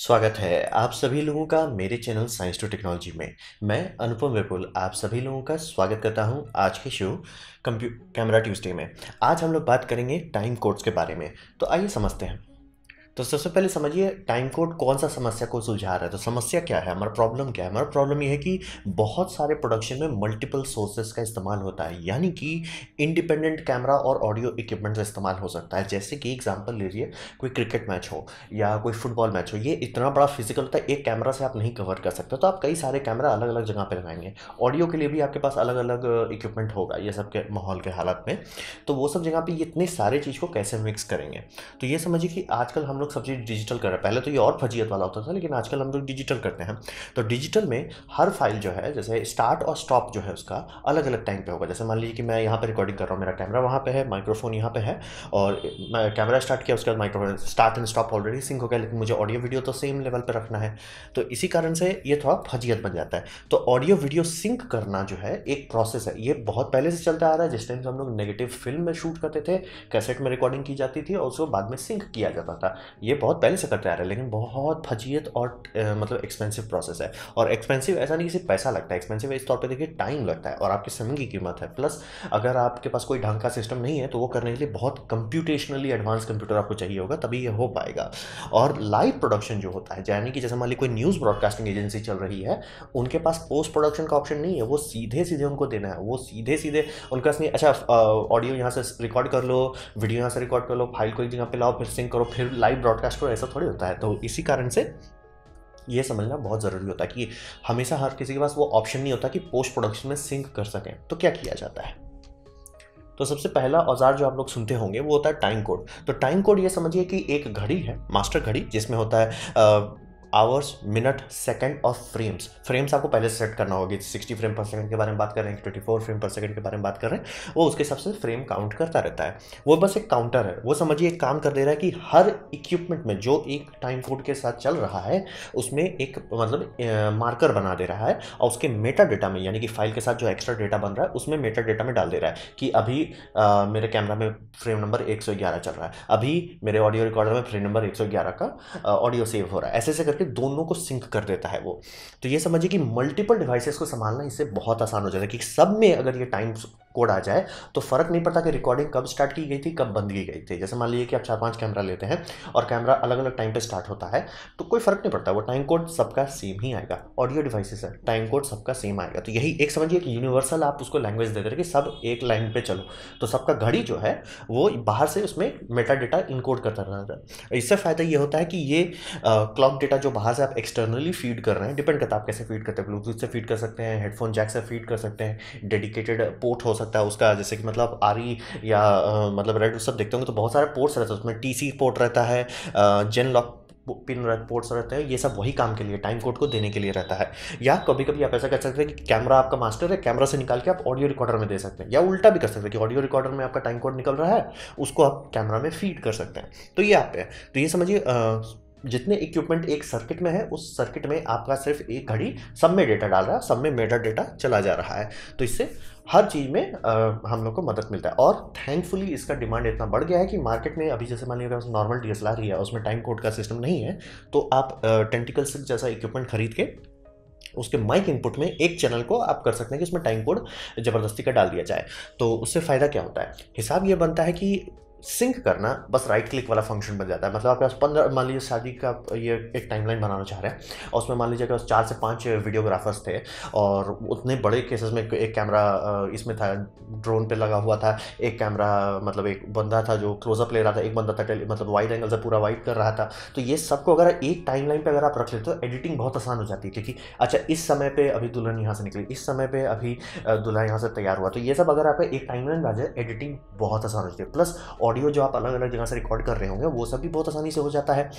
स्वागत है आप सभी लोगों का मेरे चैनल साइंस टू टेक्नोलॉजी में मैं अनुपम विपुल आप सभी लोगों का स्वागत करता हूं आज के शो कंप्यू कैमरा ट्यूसडे में आज हम लोग बात करेंगे टाइम कोड्स के बारे में तो आइए समझते हैं तो सबसे पहले समझिए टाइम कोड कौन सा समस्या को सुलझा रहा है तो समस्या क्या है हमारा प्रॉब्लम क्या है हमारा प्रॉब्लम यह है कि बहुत सारे प्रोडक्शन में मल्टीपल सोर्सेज का इस्तेमाल होता है यानी कि इंडिपेंडेंट कैमरा और ऑडियो इक्विपमेंट का इस्तेमाल हो सकता है जैसे कि एग्जाम्पल लीजिए कोई क्रिकेट मैच हो या कोई फुटबॉल मैच हो ये इतना बड़ा फिजिकल होता है एक कैमरा से आप नहीं कवर कर सकते तो आप कई सारे कैमरा अलग अलग जगह पर लगाएंगे ऑडियो के लिए भी आपके पास अलग अलग इक्विपमेंट होगा ये सब के माहौल के हालत में तो वो सब जगह पर इतने सारे चीज़ को कैसे मिक्स करेंगे तो ये समझिए कि आजकल हम लोग सब चीज़ डिजिटल कर रहे हैं पहले तो ये और फजीयत वाला होता था लेकिन आजकल हम लोग डिजिटल करते हैं तो डिजिटल में हर फाइल जो है जैसे स्टार्ट और स्टॉप जो है उसका अलग अलग टाइम पे होगा जैसे मान लीजिए कि मैं यहाँ पर रिकॉर्डिंग कर रहा हूँ मेरा कैमरा वहाँ पर है माइक्रोफोन यहाँ पर है और मैं कैमरा स्टार्ट किया उसके बाद microphone start and stop already sync हो गया लेकिन मुझे ऑडियो वीडियो तो सेम लेवल पर रखना है तो इसी कारण से ये थोड़ा फजीयत बन जाता है तो ऑडियो वीडियो सिंक करना जो है एक प्रोसेस है ये बहुत पहले से चलता आ रहा है जिस टाइम से हम लोग नेगेटिव फिल्म में शूट करते थे कैसेट में रिकॉर्डिंग की जाती थी और उसको बाद में सिंक किया जाता था ये बहुत पहले से करते आ रहे हैं लेकिन बहुत फजीयत और आ, मतलब एक्सपेंसिव प्रोसेस है और एक्सपेंसिव ऐसा नहीं कि सिर्फ पैसा लगता है एक्सपेंसिव इस तौर पर देखिए टाइम लगता है और आपके समय की कीमत है प्लस अगर आपके पास कोई ढंग का सिस्टम नहीं है तो वो करने के लिए बहुत कंप्यूटेशनली एडवांस कंप्यूटर आपको चाहिए होगा तभी ये हो पाएगा और लाइव प्रोडक्शन जो होता है यानी कि जैसे मान ली कोई न्यूज़ ब्रॉडकास्टिंग एजेंसी चल रही है उनके पास पोस्ट प्रोडक्शन का ऑप्शन नहीं है वो सीधे सीधे उनको देना है वो सीधे सीधे उनका नहीं अच्छा ऑडियो यहाँ से रिकॉर्ड कर लो वीडियो यहाँ से रिकॉर्ड कर लो फाइल को एक जगह पे लाओ फिर सिंक करो फिर लाइव को ऐसा थोड़ी होता है तो इसी कारण से ये समझना बहुत ज़रूरी होता है कि हमेशा हर किसी के पास वो ऑप्शन नहीं होता कि पोस्ट प्रोडक्शन में सिंक कर सकें तो क्या किया जाता है तो सबसे पहला औजार जो आप लोग सुनते होंगे वो होता है टाइम कोड तो टाइम कोड ये समझिए कि एक घड़ी है मास्टर घड़ी जिसमें होता है आ, आवर्स मिनट सेकंड और फ्रेम्स फ्रेम्स आपको पहले सेट करना होगा सिक्सटी फ्रेम पर सेकंड के बारे में बात कर रहे हैं ट्वेंटी फोर फ्रेम पर सेकंड के बारे में बात कर रहे हैं वो उसके हिसाब से फ्रेम काउंट करता रहता है वो बस एक काउंटर है वो समझिए एक काम कर दे रहा है कि हर इक्विपमेंट में जो एक टाइम फूड के साथ चल रहा है उसमें एक मतलब मार्कर बना दे रहा है और उसके मेटा डेटा में यानी कि फाइल के साथ जो एक्स्ट्रा डेटा बन रहा है उसमें मेटा डेटा में डाल दे रहा है कि अभी आ, मेरे कैमरा में फ्रेम नंबर एक चल रहा है अभी मेरे ऑडियो रिकॉर्डर में फ्रेम नंबर एक का ऑडियो सेव हो रहा है ऐसे ऐसे करके ऑटोमेटिकली दोनों को सिंक कर देता है वो तो ये समझिए कि मल्टीपल डिवाइसेस को संभालना इससे बहुत आसान हो जाता है कि सब में अगर ये टाइम कोड आ जाए तो फ़र्क नहीं पड़ता कि रिकॉर्डिंग कब स्टार्ट की गई थी कब बंद की गई थी जैसे मान लीजिए कि आप चार पाँच कैमरा लेते हैं और कैमरा अलग अलग टाइम पर स्टार्ट होता है तो कोई फ़र्क नहीं पड़ता वो टाइम कोड सबका सेम ही आएगा ऑडियो डिवाइसेस है टाइम कोड सबका सेम आएगा तो यही एक समझिए कि यूनिवर्सल आप उसको लैंग्वेज दे करके सब एक लाइन पर चलो तो सबका घड़ी जो है वो बाहर से उसमें मेटा डेटा इनकोड करता रहता है इससे फ़ायदा ये होता है कि ये क्लॉक डेटा जो बाहर से आप एक्सटर्नली फीड कर रहे हैं डिपेंड करता है आप कैसे फीड करते हैं ब्लूटूथ से फीड कर सकते हैं हेडफोन जैक से फीड कर सकते हैं डेडिकेटेड पोर्ट हो सकते सकता है उसका जैसे कि मतलब आरी या मतलब रेड सब देखते होंगे तो बहुत सारे पोर्ट्स रहते हैं उसमें टी पोर्ट रहता है जेन लॉक पिन पोर्ट्स रहते हैं ये सब वही काम के लिए टाइम कोड को देने के लिए रहता है या कभी कभी आप ऐसा कर सकते हैं कि कैमरा आपका मास्टर है कैमरा से निकाल के आप ऑडियो रिकॉर्डर में दे सकते हैं या उल्टा भी कर सकते हैं कि ऑडियो रिकॉर्डर में आपका टाइम कोड निकल रहा है उसको आप कैमरा में फीड कर सकते हैं तो ये आप पे है तो ये समझिए जितने इक्विपमेंट एक सर्किट में है उस सर्किट में आपका सिर्फ एक घड़ी सब में डेटा डाल रहा है सब में मेटा डेटा चला जा रहा है तो इससे हर चीज़ में आ, हम लोग को मदद मिलता है और थैंकफुली इसका डिमांड इतना बढ़ गया है कि मार्केट में अभी जैसे मान लीजिए नॉर्मल डी एस ही है उसमें टाइम कोड का सिस्टम नहीं है तो आप टेंटिकल सिक्स जैसा इक्विपमेंट खरीद के उसके माइक इनपुट में एक चैनल को आप कर सकते हैं कि उसमें टाइम कोड ज़बरदस्ती का डाल दिया जाए तो उससे फ़ायदा क्या होता है हिसाब ये बनता है कि सिंक करना बस राइट क्लिक वाला फंक्शन बन जाता है मतलब आपके पास पंद्रह मान लीजिए शादी का ये एक टाइमलाइन बनाना चाह रहे हैं और उसमें मान लीजिए कि चार से पाँच वीडियोग्राफर्स थे और उतने बड़े केसेस में एक कैमरा इसमें था ड्रोन पे लगा हुआ था एक कैमरा मतलब एक बंदा था जो क्लोजअप ले रहा था एक बंदा था मतलब वाइड एंगल से पूरा वाइड कर रहा था तो ये सबको अगर एक टाइम लाइन पर अगर आप रख लेते तो एडिटिंग बहुत आसान हो जाती है क्योंकि अच्छा इस समय पर अभी दुल्हन यहाँ से निकली इस समय पर अभी दुल्हन यहाँ से तैयार हुआ तो ये सब अगर आप एक टाइम लाइन एडिटिंग बहुत आसान हो जाती है प्लस और ऑडियो जो आप अलग अलग जगह से रिकॉर्ड कर रहे होंगे वो सब भी बहुत आसानी से हो जाता है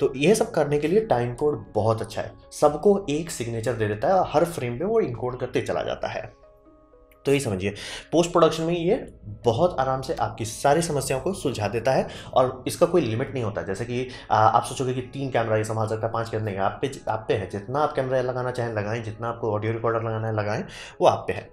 तो ये सब करने के लिए टाइम कोड बहुत अच्छा है सबको एक सिग्नेचर दे देता है और हर फ्रेम पे वो इनकोड करते चला जाता है तो ये समझिए पोस्ट प्रोडक्शन में ये बहुत आराम से आपकी सारी समस्याओं को सुलझा देता है और इसका कोई लिमिट नहीं होता जैसे कि आप सोचोगे कि तीन कैमरा ये संभाल सकता है पाँच कैमरे आप पे आप पे है जितना आप कैमरा लगाना चाहें लगाएं जितना आपको ऑडियो रिकॉर्डर लगाना है लगाएं वो आप पे है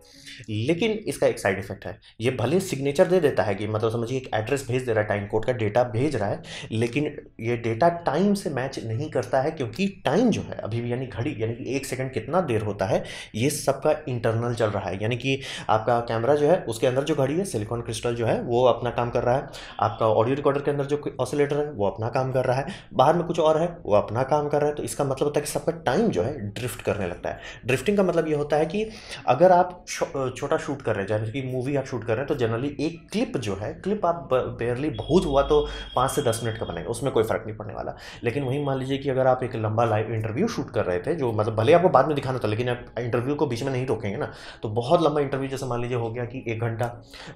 लेकिन इसका एक साइड इफेक्ट है ये भले सिग्नेचर दे देता है कि मतलब समझिए एक एड्रेस भेज दे रहा है टाइम कोड का डेटा भेज रहा है लेकिन ये डेटा टाइम से मैच नहीं करता है क्योंकि टाइम जो है अभी भी यानी घड़ी यानी कि एक सेकेंड कितना देर होता है ये सबका इंटरनल चल रहा है यानी कि आपका कैमरा जो है उसके अंदर जो घड़ी है सिलिकॉन क्रिस्टल जो है वो अपना काम कर रहा है आपका ऑडियो रिकॉर्डर के अंदर जो ऑसिलेटर है वो अपना काम कर रहा है बाहर में कुछ और है वो अपना काम कर रहा है तो इसका मतलब होता है कि सबका टाइम जो है ड्रिफ्ट करने लगता है ड्रिफ्टिंग का मतलब ये होता है कि अगर आप छोटा शूट कर रहे हैं जैसे कि मूवी आप शूट कर रहे हैं तो जनरली एक क्लिप जो है क्लिप आप बेयरली बहुत हुआ तो पाँच से दस मिनट का बनेगा उसमें कोई फ़र्क नहीं पड़ने वाला लेकिन वहीं मान लीजिए कि अगर आप एक लंबा लाइव इंटरव्यू शूट कर रहे थे जो मतलब भले आपको बाद में दिखाना था लेकिन आप इंटरव्यू को बीच में नहीं रोकेंगे ना तो बहुत लंबा इंटरव्यू भी जैसे मान लीजिए हो गया कि एक घंटा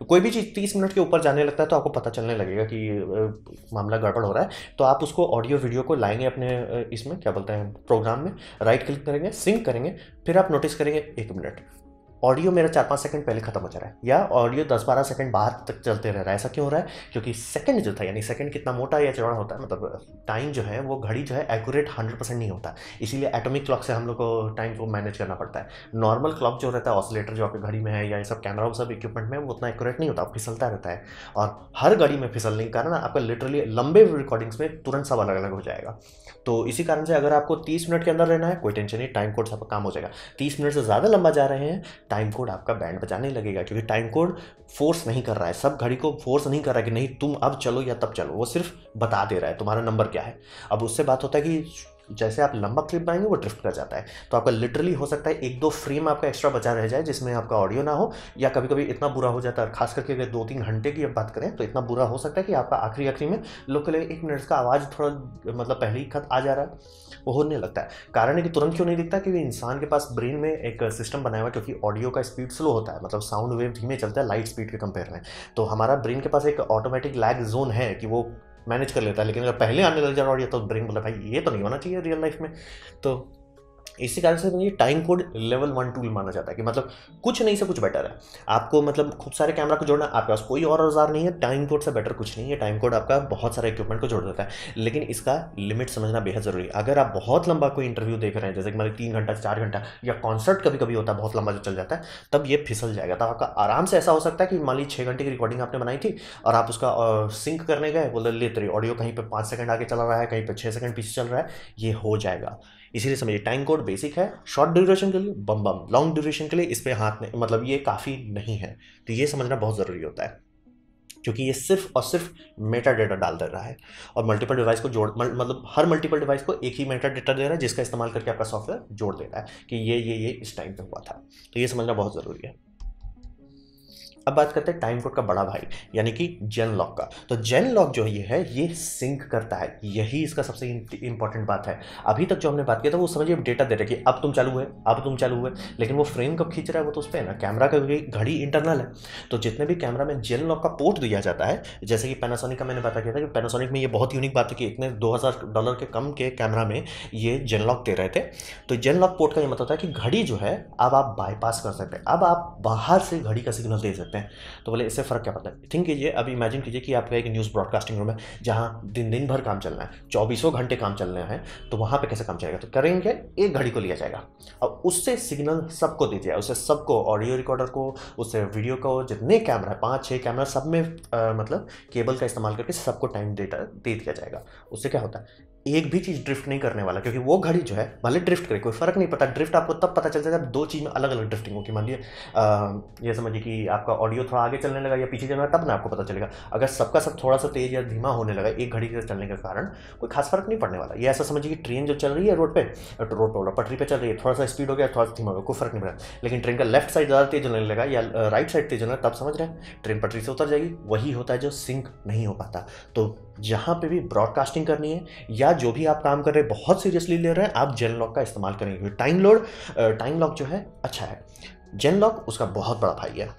कोई भी चीज़ तीस मिनट के ऊपर जाने लगता है तो आपको पता चलने लगेगा कि मामला गड़बड़ हो रहा है तो आप उसको ऑडियो वीडियो को लाएंगे अपने इसमें क्या बोलते हैं प्रोग्राम में राइट क्लिक करेंगे सिंक करेंगे फिर आप नोटिस करेंगे एक मिनट ऑडियो मेरा चार पाँच सेकंड पहले खत्म हो जा रहा है या ऑडियो दस बारह सेकंड बाहर तक चलते रह रहा है ऐसा क्यों हो रहा है क्योंकि सेकंड जो था यानी सेकंड कितना मोटा या चौड़ा होता है मतलब टाइम जो है वो घड़ी जो है एक्यूरेट हंड्रेड परसेंट नहीं होता इसीलिए एटॉमिक क्लॉक से हम लोग को टाइम को मैनेज करना पड़ता है नॉर्मल क्लॉक जो रहता है ऑसिलेटर जो आपकी घड़ी में है या सब कैमरा सब इक्विपमेंट में वो उतना एक्यूरेट नहीं होता फिसलता रहता है और हर घड़ी में फिसलने के कारण आपका लिटरली लंबे रिकॉर्डिंग्स में तुरंत सब अलग अलग हो जाएगा तो इसी कारण से अगर आपको तीस मिनट के अंदर रहना है कोई टेंशन नहीं टाइम कोड सब काम हो जाएगा तीस मिनट से ज़्यादा लंबा जा रहे हैं टाइम कोड आपका बैंड बजाने लगेगा क्योंकि टाइम कोड फोर्स नहीं कर रहा है सब घड़ी को फोर्स नहीं कर रहा है कि नहीं तुम अब चलो या तब चलो वो सिर्फ बता दे रहा है तुम्हारा नंबर क्या है अब उससे बात होता है कि जैसे आप लंबा क्लिप बनाएंगे वो ड्रिफ्ट कर जाता है तो आपका लिटरली हो सकता है एक दो फ्रेम आपका एक्स्ट्रा बचा रह जाए जिसमें आपका ऑडियो ना हो या कभी कभी इतना बुरा हो जाता है खास करके अगर दो तीन घंटे की बात करें तो इतना बुरा हो सकता है कि आपका आखिरी आखिरी में लोग के लिए एक मिनट का आवाज़ थोड़ा मतलब पहले ही खत आ जा रहा है वो होने लगता है कारण है कि तुरंत क्यों नहीं दिखता क्योंकि इंसान के पास ब्रेन में एक सिस्टम बनाया हुआ क्योंकि ऑडियो का स्पीड स्लो होता है मतलब साउंड वेव धीमे चलता है लाइट स्पीड के कंपेयर में तो हमारा ब्रेन के पास एक ऑटोमेटिक लैग जोन है कि वो मैनेज कर लेता है लेकिन अगर पहले आने लग जा रहा है तो ब्रेन बोला मतलब भाई ये तो नहीं होना चाहिए रियल लाइफ में तो इसी कारण से ये time code level one tool माना जाता है कि मतलब कुछ नहीं से कुछ बेटर है आपको मतलब खूब सारे कैमरा को जोड़ना आपके पास कोई और औजार नहीं है टाइम कोड से बेटर कुछ नहीं है टाइम कोड आपका बहुत सारे इक्विपमेंट को जोड़ देता है लेकिन इसका लिमिट समझना बेहद ज़रूरी है अगर आप बहुत लंबा कोई इंटरव्यू देख रहे हैं जैसे कि मतलब तीन घंटा चार घंटा या कॉन्सर्ट कभी कभी होता है बहुत लंबा जो चल जाता है तब ये फिसल जाएगा तब आपका आराम से ऐसा हो सकता है कि मान लीजिए छः घंटे की रिकॉर्डिंग आपने बनाई थी और आप उसका सिंक करने गए बोले लेते तेरी ऑडियो कहीं पर पाँच सेकंड आगे चला रहा है कहीं पर छः सेकंड पीछे चल रहा है ये हो जाएगा इसीलिए समझिए टाइम कोड बेसिक है शॉर्ट ड्यूरेशन के लिए बम बम लॉन्ग ड्यूरेशन के लिए इस पर हाथ नहीं मतलब ये काफ़ी नहीं है तो ये समझना बहुत ज़रूरी होता है क्योंकि ये सिर्फ और सिर्फ मेटा डेटा डाल दे रहा है और मल्टीपल डिवाइस को जोड़ मतलब हर मल्टीपल डिवाइस को एक ही मेटा डेटा दे रहा है जिसका इस्तेमाल करके आपका सॉफ्टवेयर जोड़ दे रहा है कि ये ये ये इस टाइम पर हुआ था तो ये समझना बहुत ज़रूरी है अब बात करते हैं टाइम कोड का बड़ा भाई यानी कि जेन लॉक का तो जेन लॉक जो ये है ये सिंक करता है यही इसका सबसे इंपॉर्टेंट बात है अभी तक जो हमने बात किया था वो समझिए डेटा दे रहा कि अब तुम चालू हुए अब तुम चालू हुए लेकिन वो फ्रेम कब खींच रहा है वो तो उस पर है ना कैमरा का घड़ी इंटरनल है तो जितने भी कैमरा में जेन लॉक का पोर्ट दिया जाता है जैसे कि पैनासोनिक का मैंने बताया किया था कि पैनासोनिक में ये बहुत यूनिक बात है कि इतने दो डॉलर के कम के कैमरा में ये जेन लॉक दे रहे थे तो जेन लॉक पोर्ट का ये मतलब था कि घड़ी जो है अब आप बाईपास कर सकते हैं अब आप बाहर से घड़ी का सिग्नल दे सकते सकते हैं तो बोले इससे फ़र्क क्या पड़ता है थिंक कीजिए अब इमेजिन कीजिए कि आपका एक न्यूज़ ब्रॉडकास्टिंग रूम है जहाँ दिन दिन भर काम चलना है चौबीसों घंटे काम चलना है तो वहाँ पर कैसे काम चलेगा तो करेंगे एक घड़ी को लिया जाएगा और उससे सिग्नल सबको दे दिया उससे सबको ऑडियो रिकॉर्डर को उससे वीडियो को जितने कैमरा है पाँच छः कैमरा सब में मतलब केबल का इस्तेमाल करके सबको टाइम डेटा दे दिया जाएगा उससे क्या होता है एक भी चीज़ ड्रिफ्ट नहीं करने वाला क्योंकि वो घड़ी जो है भले ड्रिफ्ट करे कोई फ़र्क नहीं पता ड्रिफ्ट आपको तब पता चलता है जब दो चीज़ में अलग अलग ड्रिफ्टिंग होगी मान लीजिए ये समझिए कि आपका ऑडियो थोड़ा आगे चलने लगा या पीछे चलने लगा तब ना आपको पता चलेगा अगर सबका सब थोड़ा सा तेज़ या धीमा होने लगा एक घड़ी से चलने के कारण कोई खास फर्क नहीं पड़ने वाला ये ऐसा समझिए कि ट्रेन जो चल रही है रोड पर रोड पर पटरी पर चल रही है थोड़ा सा स्पीड हो गया थोड़ा सा धीमा हो गया कोई फर्क नहीं पड़ा लेकिन ट्रेन का लेफ्ट साइड ज़्यादा तेज होने लगा या राइट साइड तेज होने लगा तब समझ रहे हैं ट्रेन पटरी से उतर जाएगी वही होता है जो सिंक नहीं हो पाता तो जहां पे भी ब्रॉडकास्टिंग करनी है या जो भी आप काम कर रहे हैं बहुत सीरियसली ले रहे हैं आप जेन लॉक का इस्तेमाल करेंगे टाइम लॉड टाइम लॉक जो है अच्छा है जेन लॉक उसका बहुत बड़ा भाई है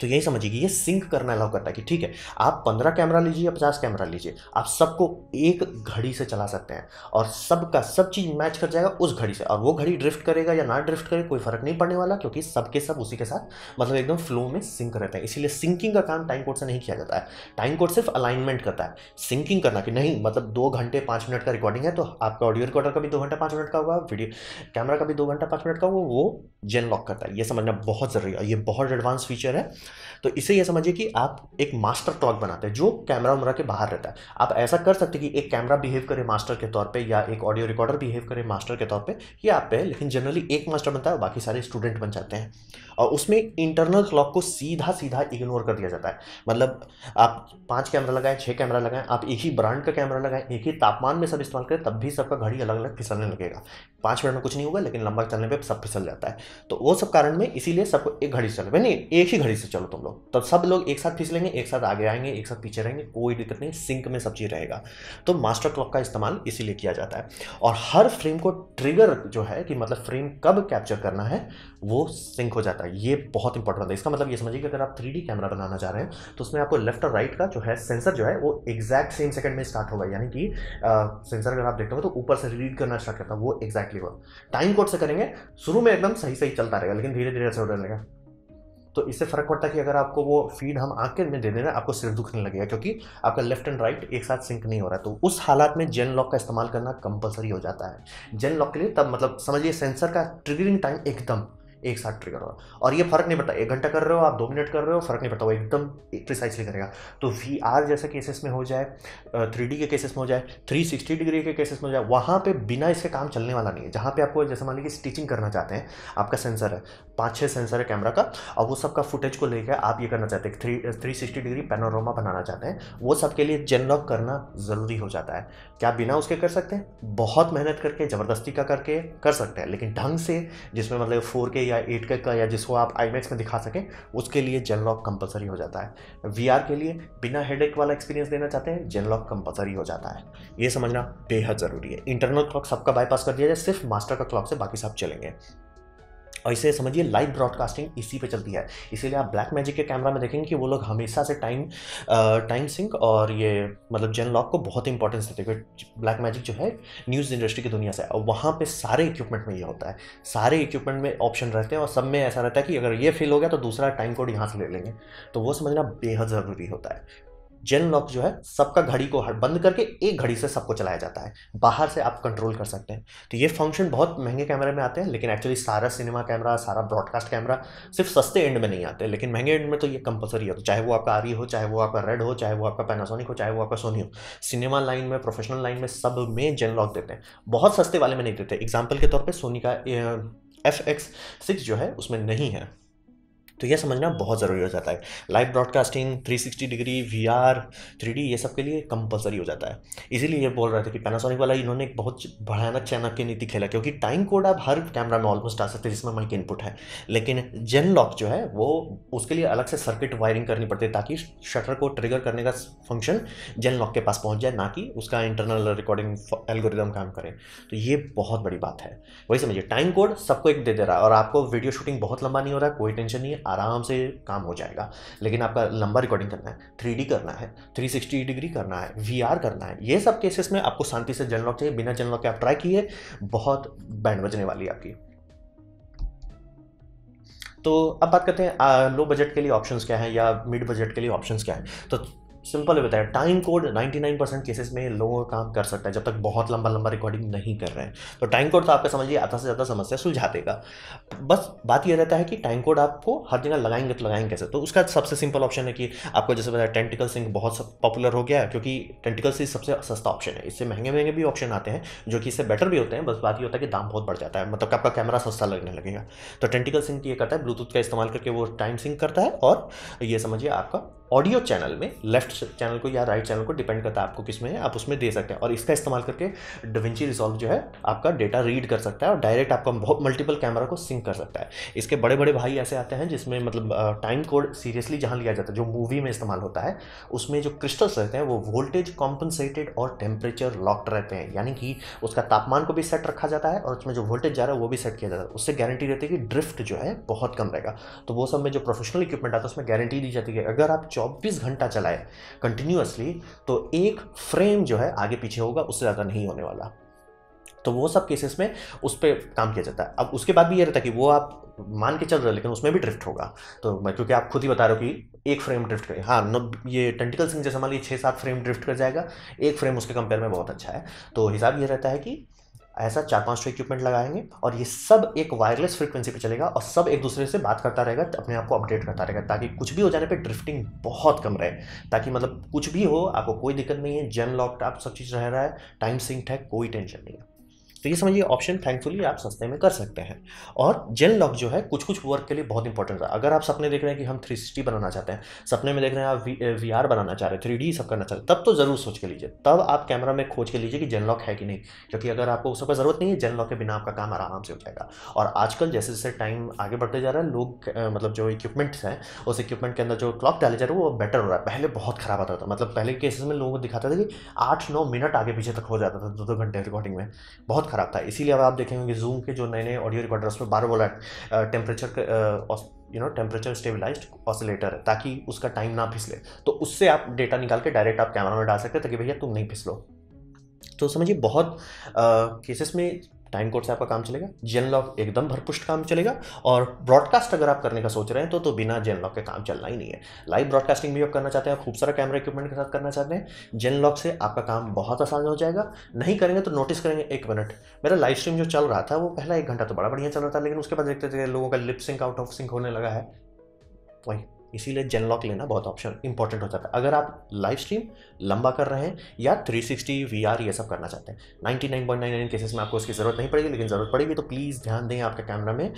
तो यही समझिए ये सिंक करना अलाउ करता है कि ठीक है आप पंद्रह कैमरा लीजिए या पचास कैमरा लीजिए आप सबको एक घड़ी से चला सकते हैं और सबका सब चीज़ मैच कर जाएगा उस घड़ी से और वो घड़ी ड्रिफ्ट करेगा या ना ड्रिफ्ट करे कोई फर्क नहीं पड़ने वाला क्योंकि सबके सब उसी के साथ मतलब एकदम फ्लो में सिंक रहते हैं इसीलिए सिंकिंग का काम टाइम कोड से नहीं किया जाता है टाइम कोड सिर्फ अलाइनमेंट करता है सिंकिंग करना कि नहीं मतलब दो घंटे पाँच मिनट का रिकॉर्डिंग है तो आपका ऑडियो रिकॉर्डर का भी दो घंटा पाँच मिनट का होगा वीडियो कैमरा का भी दो घंटा पाँच मिनट का होगा वो जेन लॉक करता है ये समझना बहुत ज़रूरी है ये बहुत एडवांस फीचर है तो इसे ये समझिए कि आप एक मास्टर टॉक बनाते हैं जो कैमरा उमरा के बाहर रहता है आप ऐसा कर सकते हैं कि एक कैमरा बिहेव करे मास्टर के तौर पे या एक ऑडियो रिकॉर्डर बिहेव करे मास्टर के तौर पे ये आप पे है लेकिन जनरली एक मास्टर बनता है और बाकी सारे स्टूडेंट बन जाते हैं और उसमें इंटरनल क्लॉक को सीधा सीधा इग्नोर कर दिया जाता है मतलब आप पाँच कैमरा लगाएं छः कैमरा लगाएं आप एक ही ब्रांड का कैमरा लगाएं एक ही तापमान में सब इस्तेमाल करें तब भी सबका घड़ी अलग अलग फिसलने लगेगा पाँच मिनट में कुछ नहीं होगा लेकिन लंबा चलने पर सब फिसल जाता है तो वो सब कारण में इसीलिए सबको एक घड़ी से चल नहीं एक ही घड़ी से चलो चलो तुम लोग तो सब लोग एक साथ फिसलेंगे एक साथ आगे आएंगे एक साथ पीछे रहेंगे कोई दिक्कत नहीं सिंक में सब चीज़ रहेगा तो मास्टर क्लॉक का इस्तेमाल इसीलिए किया जाता है और हर फ्रेम को ट्रिगर जो है कि मतलब फ्रेम कब कैप्चर करना है वो सिंक हो जाता है ये बहुत इंपॉर्टेंट है इसका मतलब ये समझिए कि अगर आप थ्री कैमरा बनाना चाह रहे हैं तो उसमें आपको लेफ्ट और राइट का जो है सेंसर जो है वो एग्जैक्ट सेम सेकंड में स्टार्ट होगा यानी कि सेंसर अगर आप देखते हो तो ऊपर से रीड करना स्टार्ट करता है वो एग्जैक्टली वो टाइम कोड से करेंगे शुरू में एकदम सही सही चलता रहेगा लेकिन धीरे धीरे ऐसे उड़ने लगेगा तो इससे फर्क पड़ता है कि अगर आपको वो फीड हम आंखें में दे दे रहे हैं आपको सिर्फ दुखने लगेगा क्योंकि आपका लेफ्ट एंड राइट एक साथ सिंक नहीं हो रहा तो उस हालात में जेन लॉक का इस्तेमाल करना कंपलसरी हो जाता है जेन लॉक के लिए तब मतलब समझिए सेंसर का ट्रिगरिंग टाइम एकदम एक साथ ट्रिगर होगा और ये फर्क नहीं पड़ता एक घंटा कर रहे हो आप दो मिनट कर रहे हो फर्क नहीं पड़ता वो एकदम प्रिसाइसली करेगा तो वी आर जैसे केसेस में हो जाए थ्री डी के केसेस में हो जाए थ्री सिक्सटी डिग्री के केसेस में हो जाए वहाँ पर बिना इसके काम चलने वाला नहीं है जहाँ पर आपको जैसे मान लीजिए स्टिचिंग करना चाहते हैं आपका सेंसर है पाँच छः सेंसर है कैमरा का और वो सबका फुटेज को लेकर आप ये करना चाहते हैं three three sixty degree panorama बनाना चाहते हैं वो सबके लिए जेनलॉक करना ज़रूरी हो जाता है क्या बिना उसके कर सकते हैं बहुत मेहनत करके ज़बरदस्ती का करके कर सकते हैं लेकिन ढंग से जिसमें मतलब फोर के या एट के का या जिसको आप आई में दिखा सकें उसके लिए लॉक कंपलसरी हो जाता है वी के लिए बिना हेड वाला एक्सपीरियंस देना चाहते हैं लॉक कंपलसरी हो जाता है ये समझना बेहद ज़रूरी है इंटरनल क्लॉक सबका बाईपास कर दिया जाए सिर्फ मास्टर का क्लॉक से बाकी सब चलेंगे और इसे समझिए लाइव ब्रॉडकास्टिंग इसी पे चलती है इसीलिए आप ब्लैक मैजिक के कैमरा में देखेंगे कि वो लोग हमेशा से टाइम टाइम सिंक और ये मतलब जेन लॉक को बहुत इंपॉर्टेंस देते हैं ब्लैक मैजिक जो है न्यूज़ इंडस्ट्री की दुनिया से और वहाँ पर सारे इक्विपमेंट में ये होता है सारे इक्विपमेंट में ऑप्शन रहते हैं और सब में ऐसा रहता है कि अगर ये फेल हो गया तो दूसरा टाइम कोड यहाँ से ले लेंगे तो वो समझना बेहद ज़रूरी होता है जेन लॉक जो है सबका घड़ी को बंद करके एक घड़ी से सबको चलाया जाता है बाहर से आप कंट्रोल कर सकते हैं तो ये फंक्शन बहुत महंगे कैमरे में आते हैं लेकिन एक्चुअली सारा सिनेमा कैमरा सारा ब्रॉडकास्ट कैमरा सिर्फ सस्ते एंड में नहीं आते लेकिन महंगे एंड में तो ये कंपलसरी होता है तो चाहे वो आपका आरी हो चाहे वो आपका रेड हो चाहे वो आपका पैनासोनिक हो चाहे वो आपका सोनी हो सिनेमा लाइन में प्रोफेशनल लाइन में सब में जेन लॉक देते हैं बहुत सस्ते वाले में नहीं देते एग्जाम्पल के तौर पर सोनी का एफ एक्स सिक्स जो है उसमें नहीं है तो यह समझना बहुत ज़रूरी हो जाता है live broadcasting 360 degree V R ये सब के लिए कंपलसरी हो जाता है इसीलिए ये बोल रहे थे कि पैनासोनिक वाला इन्होंने एक बहुत भयानक चैनक की नीति खेला क्योंकि टाइम कोड आप हर कैमरा में ऑलमोस्ट आ सकते हैं जिसमें माइक इनपुट है लेकिन जेन लॉक जो है वो उसके लिए अलग से सर्किट वायरिंग करनी पड़ती है ताकि शटर को ट्रिगर करने का फंक्शन जेन लॉक के पास पहुँच जाए ना कि उसका इंटरनल रिकॉर्डिंग एल्गोरिदम काम करे तो ये बहुत बड़ी बात है वही समझिए टाइम कोड सबको एक दे दे रहा है और आपको वीडियो शूटिंग बहुत लंबा नहीं हो रहा है कोई टेंशन नहीं है आराम से काम हो जाएगा लेकिन आपका लंबा रिकॉर्डिंग करना है थ्री करना है थ्री डिग्री करना है वी करना है ये सब केसेस में आपको शांति से जनलॉक चाहिए बिना जनलॉक के आप ट्राई किए बहुत बैंड बजने वाली है आपकी तो अब बात करते हैं लो बजट के लिए ऑप्शंस क्या हैं या मिड बजट के लिए ऑप्शंस क्या हैं तो सिंपल बताया टाइम कोड 99 परसेंट केसेस में लोगों का काम कर सकता है जब तक बहुत लंबा लंबा रिकॉर्डिंग नहीं कर रहे हैं तो टाइम कोड तो आपका समझिए आधा से ज़्यादा समस्या सुलझा देगा बस बात यह रहता है कि टाइम कोड आपको हर जगह लगाएंगे तो लगाएंगे कैसे तो उसका सबसे सिंपल ऑप्शन है कि आपको जैसे बताया टेंटिकल सिंह बहुत पॉपुलर हो गया है क्योंकि टेंटिकल सिंह सबसे सस्ता ऑप्शन है इससे महंगे महंगे भी ऑप्शन आते हैं जो कि इससे बेटर भी होते हैं बस बात ये होता है कि दाम बहुत बढ़ जाता है मतलब आपका कैमरा सस्ता लगने लगेगा तो टेंटिकल सिंह ये करता है ब्लूटूथ का इस्तेमाल करके वो टाइम सिंह करता है और ये समझिए आपका ऑडियो चैनल में लेफ्ट चैनल को या राइट चैनल को डिपेंड करता है आपको किस में है आप उसमें दे सकते हैं और इसका इस्तेमाल करके डविंची रिजॉल्व जो है आपका डेटा रीड कर सकता है और डायरेक्ट आपका बहुत मल्टीपल कैमरा को सिंक कर सकता है इसके बड़े बड़े भाई ऐसे आते हैं जिसमें मतलब टाइम कोड सीरियसली जहाँ लिया जाता है जो मूवी में इस्तेमाल होता है उसमें जो क्रिस्टल्स रहते हैं वो वोल्टेज कॉम्पनसेटेड और टेम्परेचर लॉक्ड रहते हैं यानी कि उसका तापमान को भी सेट रखा जाता है और उसमें जो वोल्टेज जा रहा है वो भी सेट किया जाता है उससे गारंटी रहती है कि ड्रिफ्ट जो है बहुत कम रहेगा तो वो सब में जो प्रोफेशनल इक्विपमेंट आता है उसमें गारंटी दी जाती है अगर आप 24 घंटा चलाए कंटिन्यूसली तो एक फ्रेम जो है आगे पीछे होगा उससे ज़्यादा नहीं होने वाला तो वो सब केसेस में उस पर काम किया जाता है अब उसके बाद भी ये रहता है कि वो आप मान के चल रहे हो लेकिन उसमें भी ड्रिफ्ट होगा तो मैं क्योंकि आप खुद ही बता रहे हो कि एक फ्रेम ड्रिफ्ट करें हाँ न ये टेंटिकल सिंह जैसे मान लीजिए छः सात फ्रेम ड्रिफ्ट कर जाएगा एक फ्रेम उसके कंपेयर में बहुत अच्छा है तो हिसाब ये रहता है कि ऐसा चार पांच सौ इक्विपमेंट लगाएंगे और ये सब एक वायरलेस फ्रिक्वेंसी पे चलेगा और सब एक दूसरे से बात करता रहेगा तो अपने आप को अपडेट करता रहेगा ताकि कुछ भी हो जाने पे ड्रिफ्टिंग बहुत कम रहे ताकि मतलब कुछ भी हो आपको कोई दिक्कत नहीं है जेम लॉक आप सब चीज़ रह रहा है टाइम सिंक है कोई टेंशन नहीं है तो ये समझिए ऑप्शन थैंकफुली आप सस्ते में कर सकते हैं और जेन लॉक जो है कुछ कुछ वर्क के लिए बहुत इंपॉर्टेंट है अगर आप सपने देख रहे हैं कि हम थ्री सिक्सटी बनाना चाहते हैं सपने में देख रहे हैं आप वी, आर बनाना चाह रहे हैं थ्री डी सब करना चाह रहे हैं तब तो ज़रूर सोच के लीजिए तब आप कैमरा में खोज के लीजिए कि जेन लॉक है कि नहीं क्योंकि अगर आपको उस पर ज़रूरत नहीं है जेन लॉक के बिना आपका काम आराम से हो जाएगा और आजकल जैसे जैसे टाइम आगे बढ़ते जा रहा है लोग मतलब जो इक्विपमेंट्स हैं उस इक्विपमेंट के अंदर जो क्लॉक डाले जा रहे हैं वो बेटर हो रहा है पहले बहुत खराब आता था मतलब पहले केसेस में लोगों को दिखाता था कि आठ नौ मिनट आगे पीछे तक हो जाता था दो दो घंटे रिकॉर्डिंग में बहुत ख़राब था इसीलिए अब आप देखेंगे कि जूम के जो नए नए ऑडियो रिकॉर्डर उसमें बारह बोला temperature you know temperature stabilize oscillator है ताकि उसका टाइम ना फिसले तो उससे आप डेटा निकाल के डायरेक्ट आप कैमरा में डाल सकते हैं ताकि भैया तुम नहीं फिसलो तो समझिए बहुत केसेस में टाइम कोड से आपका काम चलेगा जेन लॉक एकदम भरपुष्ट काम चलेगा और ब्रॉडकास्ट अगर आप करने का सोच रहे हैं तो तो बिना जेन लॉक के काम चलना ही नहीं है लाइव ब्रॉडकास्टिंग भी आप करना चाहते हैं खूब सारा कैमरा इक्विपमेंट के साथ करना चाहते हैं जेन लॉक से आपका काम बहुत आसान हो जाएगा नहीं करेंगे तो नोटिस करेंगे एक मिनट मेरा लाइव स्ट्रीम जो चल रहा था वो पहला एक घंटा तो बड़ा बढ़िया चल रहा था लेकिन उसके बाद देखते थे लोगों का lip sync out of sync होने लगा है वही इसीलिए लॉक लेना बहुत ऑप्शन इंपॉर्टेंट हो जाता है अगर आप लाइव स्ट्रीम लंबा कर रहे हैं या 360 आर ये सब करना चाहते हैं 99.99 केसेस में आपको उसकी ज़रूरत नहीं पड़ेगी लेकिन ज़रूरत पड़ेगी तो प्लीज़ ध्यान दें आपके कैमरा में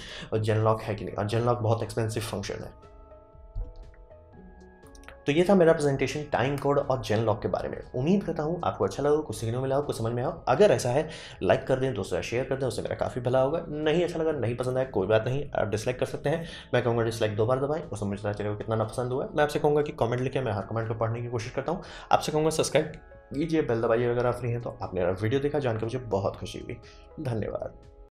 लॉक है कि नहीं और लॉक बहुत एक्सपेंसिव फंक्शन है तो ये था मेरा प्रेजेंटेशन टाइम कोड और जेन लॉक के बारे में उम्मीद करता हूँ आपको अच्छा लगा कुछ सीखने मिला हो कुछ समझ में आओ अगर ऐसा है लाइक कर दें दोस्तों शेयर कर दें उससे मेरा काफ़ी भला होगा नहीं अच्छा लगा नहीं पसंद आया कोई बात नहीं आप डिसलाइक कर सकते हैं मैं कहूँगा डिसलाइक दो बार दबाएं उसमें मुझे पता चलेगा कितना ना पसंद हुआ मैं आपसे कहूँगा कि कमेंट लिखे मैं हर कमेंट को पढ़ने की कोशिश करता हूँ आपसे कहूँगा सब्सक्राइब कीजिए बेल दबाइए अगर आप फ्री हैं तो आपने मेरा वीडियो देखा जानकर मुझे बहुत खुशी हुई धन्यवाद